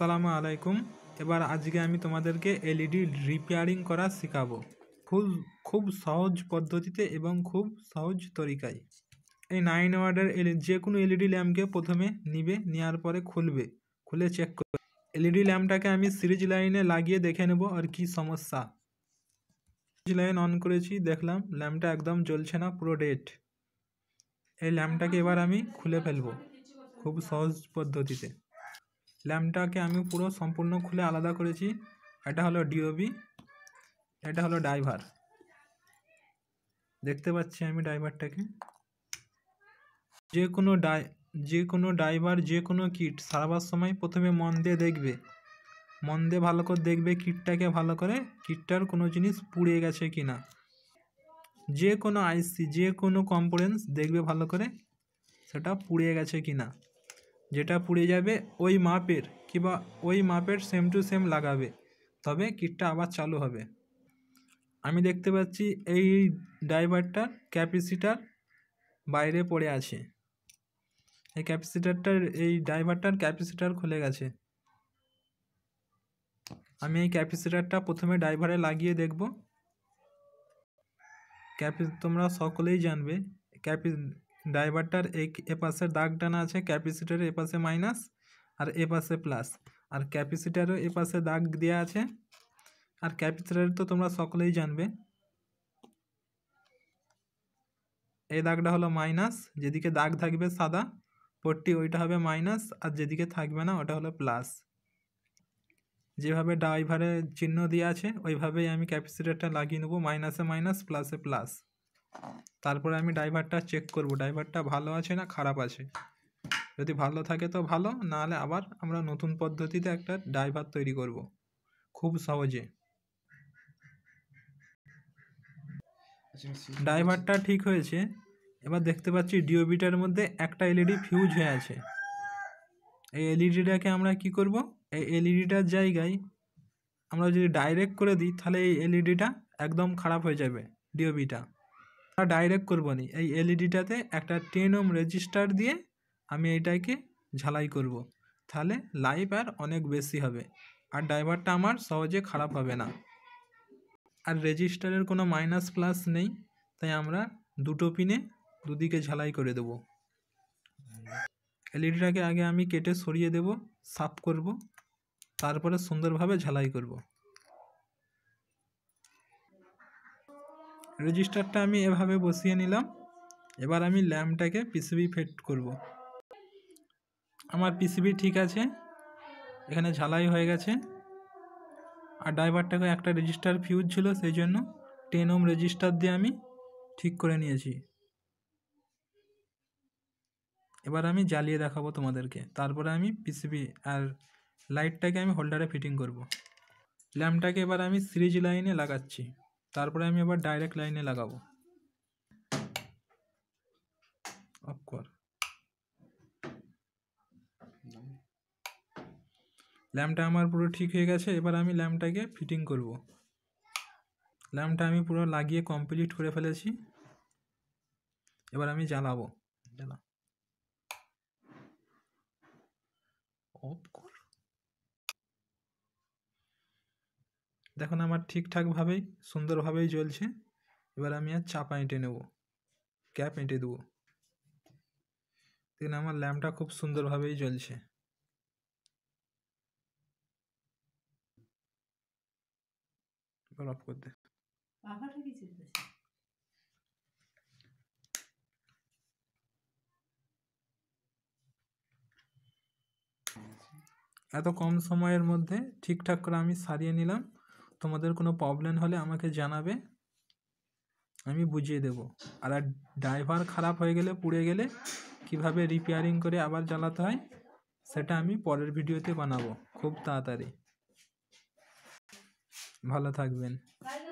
আসসালামু আলাইকুম এবার আজকে আমি তোমাদেরকে এলইডি রিপেয়ারিং করা শেখাবো খুব খুব সহজ পদ্ধতিতে এবং খুব সহজ তরিকায় এই নাইন ওয়ার্ডের এল যে কোনো এলইডি ল্যাম্পকে প্রথমে নিবে নেওয়ার পরে খুলবে খুলে চেক করবে এলইডি ল্যাম্পটাকে আমি সিরিজ লাইনে লাগিয়ে দেখে নেব আর কি সমস্যা সিরিজ লাইন অন করেছি দেখলাম ল্যাম্পটা একদম জ্বলছে না পুরো ডেট এই ল্যাম্পটাকে এবার আমি খুলে ফেলবো খুব সহজ পদ্ধতিতে ল্যাম্পটাকে আমি পুরো সম্পূর্ণ খুলে আলাদা করেছি এটা হলো ডিওবি এটা হলো ড্রাইভার দেখতে পাচ্ছি আমি ড্রাইভারটাকে যে কোনো ডাই যে কোনো ড্রাইভার যে কোনো কিট সারাবার সময় প্রথমে মন দিয়ে দেখবে মন দিয়ে ভালো করে দেখবে কিটটাকে ভালো করে কিটটার কোনো জিনিস পুড়ে গেছে কি না যে কোনো আইসি যে কোনো কম্পোনেন্টস দেখবে ভালো করে সেটা পুড়ে গেছে কি না যেটা পুড়ে যাবে ওই মাপের কিংবা ওই মাপের সেম টু সেম লাগাবে তবে কিটটা আবার চালু হবে আমি দেখতে পাচ্ছি এই ড্রাইভারটার ক্যাপাসিটার বাইরে পড়ে আছে এই ক্যাপাসিটারটার এই ড্রাইভারটার ক্যাপাসিটার খুলে গেছে আমি এই ক্যাপাসিটারটা প্রথমে ড্রাইভারে লাগিয়ে দেখব ক্যাপি তোমরা সকলেই জানবে ক্যাপি ডাইভারটার এই এপাশে দাগ টানা আছে ক্যাপাসিটারের এপাশে মাইনাস আর এপাশে প্লাস আর ক্যাপাসিটারও এপাশে দাগ দেওয়া আছে আর ক্যাপাসিটারের তো তোমরা সকলেই জানবে এই দাগটা হলো মাইনাস যেদিকে দাগ থাকবে সাদা পট্টি ওইটা হবে মাইনাস আর যেদিকে থাকবে না ওটা হলো প্লাস যেভাবে ড্রাইভারের চিহ্ন দেওয়া আছে ওইভাবেই আমি ক্যাপাসিটারটা লাগিয়ে নেবো মাইনাসে মাইনাস প্লাসে প্লাস তারপরে আমি ড্রাইভারটা চেক করব ড্রাইভারটা ভালো আছে না খারাপ আছে যদি ভালো থাকে তো ভালো নাহলে আবার আমরা নতুন পদ্ধতিতে একটা ড্রাইভার তৈরি করব খুব সহজে ড্রাইভারটা ঠিক হয়েছে এবার দেখতে পাচ্ছি ডিওবিটার মধ্যে একটা এলইডি ফিউজ e হয়ে আছে এই এলইডিটাকে e আমরা কি করব এই এলইডিটার e জায়গায় আমরা যদি ডাইরেক্ট করে দিই তাহলে এই এলইডিটা একদম খারাপ হয়ে যাবে ডিওবিটা ডাইরেক্ট করবো নি এই এলইডিটাতে e একটা টেন ওম রেজিস্টার দিয়ে আমি এটাকে ঝালাই করব। তাহলে লাইফ আর অনেক বেশি হবে আর ড্রাইভারটা আমার সহজে খারাপ হবে না আর রেজিস্টারের কোনো মাইনাস প্লাস নেই তাই আমরা দুটো পিনে দুদিকে ঝালাই করে দেব এলইডিটাকে e আগে আমি কেটে সরিয়ে দেব সাফ করব তারপরে সুন্দরভাবে ঝালাই করব রেজিস্টারটা আমি এভাবে বসিয়ে নিলাম এবার আমি ল্যাম্পটাকে পিসিবি ফেট করব। আমার পিসিবি ঠিক আছে এখানে ঝালাই হয়ে গেছে আর ড্রাইভারটাকে একটা রেজিস্টার ফিউজ ছিল সেই জন্য টেন ওম রেজিস্টার দিয়ে আমি ঠিক করে নিয়েছি এবার আমি জ্বালিয়ে দেখাবো তোমাদেরকে তারপরে আমি পিসিবি আর লাইটটাকে আমি হোল্ডারে ফিটিং করব ল্যাম্পটাকে এবার আমি সিরিজ লাইনে লাগাচ্ছি তারপরে আমি আবার ডাইরেক্ট লাইনে লাগাবো অফ কর ল্যাম্পটা আমার পুরো ঠিক হয়ে গেছে এবার আমি ল্যাম্পটাকে ফিটিং করব ল্যাম্পটা আমি পুরো লাগিয়ে কমপ্লিট করে ফেলেছি এবার আমি জ্বালাবো জ্বালা অফ কর দেখুন আমার ঠিকঠাকভাবেই সুন্দরভাবেই জ্বলছে এবার আমি আর চাপা এঁটে নেব ক্যাপ এঁটে দেবো দেখুন আমার ল্যাম্পটা খুব সুন্দরভাবেই জ্বলছে অফ করতে এত কম সময়ের মধ্যে ঠিকঠাক করে আমি সারিয়ে নিলাম তোমাদের কোনো প্রবলেম হলে আমাকে জানাবে আমি বুঝিয়ে দেবো আর ড্রাইভার খারাপ হয়ে গেলে পুড়ে গেলে কিভাবে রিপেয়ারিং করে আবার জ্বালাতে হয় সেটা আমি পরের ভিডিওতে বানাবো খুব তাড়াতাড়ি ভালো থাকবেন